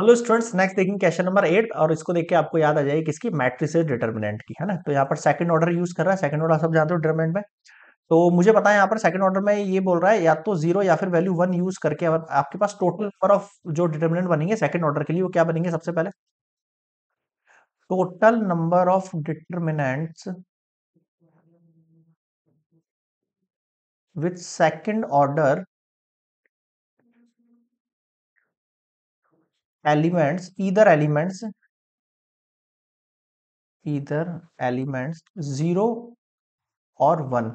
hello students next देखेंगे question number eight और इसको देख के आपको याद आ जाएगी किसकी मैट्रिक डिटर्मिनेंट की है ना तो यहाँ पर सेकंड ऑर्डर यूज कर रहा है सेकंड ऑर्डर सब जानते हो डिटर्मिनेंट में तो मुझे पता है यहाँ पर सेकंड ऑर्डर में ये बोल रहा है या तो जीरो या फिर वैल्यू वन यूज करके आपके पास टोटल नंबर ऑफ जो डिटर्मिनेंट बनेंगे सेकंड ऑर्डर के लिए वो क्या बनेंगे सबसे पहले total number of determinant with second order elements either elements either elements zero और वन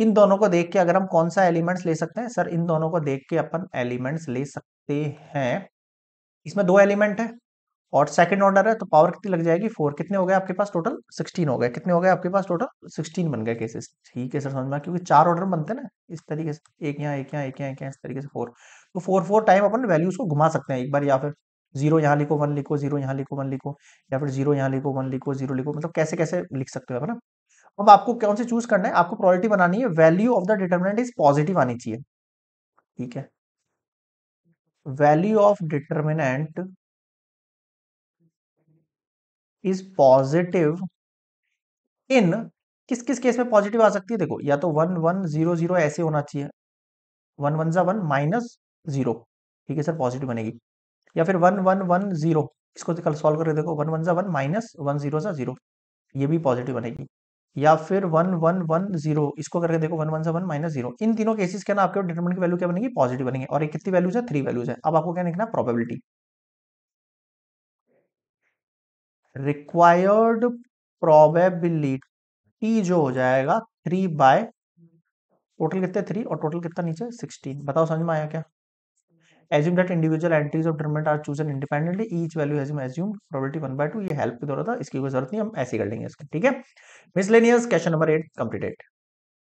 इन दोनों को देख के अगर हम कौन सा एलिमेंट्स ले सकते हैं सर इन दोनों को देख के अपन एलिमेंट्स ले सकते हैं इसमें दो एलिमेंट है और सेकंड ऑर्डर है तो पावर कितनी लग जाएगी फोर कितने हो गए आपके पास टोटल सिक्सटीन हो गए कितने हो गए आपके पास टोटल सिक्सटीन बन गए केसेस ठीक है सर समझ में क्योंकि चार ऑर्डर बनते हैं ना इस तरीके से एक यहाँ एक यहाँ एक यहाँ एक यहाँ इस तरीके से फोर तो फोर फोर टाइम अपन वैल्यूज को घुमा सकते हैं एक बार या फिर जीरो यहाँ लिखो वन लिखो जीरो यहाँ लिखो वन लिखो या फिर जीरो यहाँ लिखो वन लिखो जीरो लिखो मतलब कैसे कैसे लिख सकते हो ना अब आपको कौन से चूज करना है आपको प्रॉयरिटी बनानी है value of the determinant is positive आनी चाहिए ठीक है value of determinant is positive in किस किस केस में पॉजिटिव आ सकती है देखो या तो वन वन जीरो जीरो ऐसे होना चाहिए वन वन जा वन माइनस जीरो ठीक है सर पॉजिटिव बनेगी या फिर वन वन वन जीरो इसको कल सॉल्व करके देखो वन वन ज़ा वन माइनस वन जीरो ज़ा जीरो ये भी पॉजिटिव बनेगी या फिर वन वन वन जीरो इसको करके देखो वन वन सा वन माइनस जीरो इन तीनों केसेस के ना आपके डिटरमिनेंट की वैल्यू क्या बनेगी पॉजिटिव बनेंगे और एक कितनी वैल्यूज है थ्री वैल्यूज है अब आपको क्या लिखना प्रोबेबिलिटी रिक्वायर्ड प्रोबेबिलिटी जो हो जाएगा थ्री बाय टोटल कितने थ्री और टोटल कितना नीचे सिक्सटीन बताओ समझ में आया क्या assume that individual entries of determinant are chosen independently each value has been assumed probability 1 by 2 ये हेल्प की दौरान था इसकी कोई जरूरत नहीं हम ऐसे ही कर लेंगे इसको ठीक है मिसलेनियस क्वेश्चन नंबर 8 कंप्लीटेड